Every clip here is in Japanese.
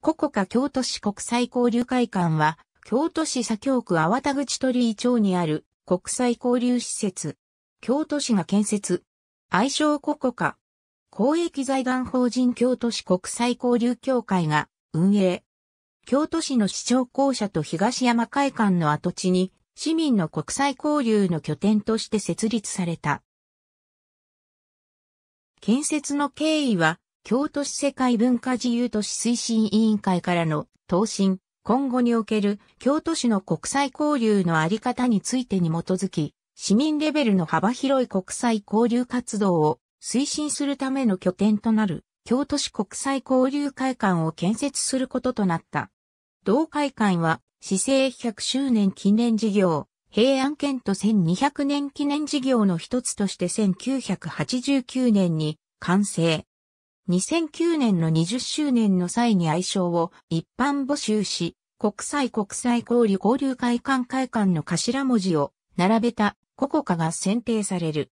ココカ京都市国際交流会館は、京都市左京区淡田口鳥居町にある国際交流施設。京都市が建設。愛称ココカ。公益財団法人京都市国際交流協会が運営。京都市の市長公舎と東山会館の跡地に市民の国際交流の拠点として設立された。建設の経緯は京都市世界文化自由都市推進委員会からの答申、今後における京都市の国際交流のあり方についてに基づき、市民レベルの幅広い国際交流活動を推進するための拠点となる京都市国際交流会館を建設することとなった。同会館は、市政100周年記念事業、平安県と1200年記念事業の一つとして1989年に完成。2009年の20周年の際に愛称を一般募集し、国際国際交流交流会館会館の頭文字を並べたココカが選定される。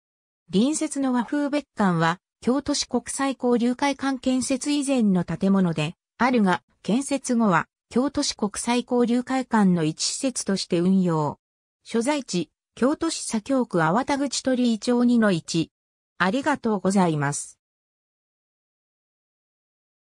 隣接の和風別館は、京都市国際交流会館建設以前の建物で、あるが、建設後は、京都市国際交流会館の一施設として運用。所在地、京都市左京区粟田口鳥居町2の1。ありがとうございます。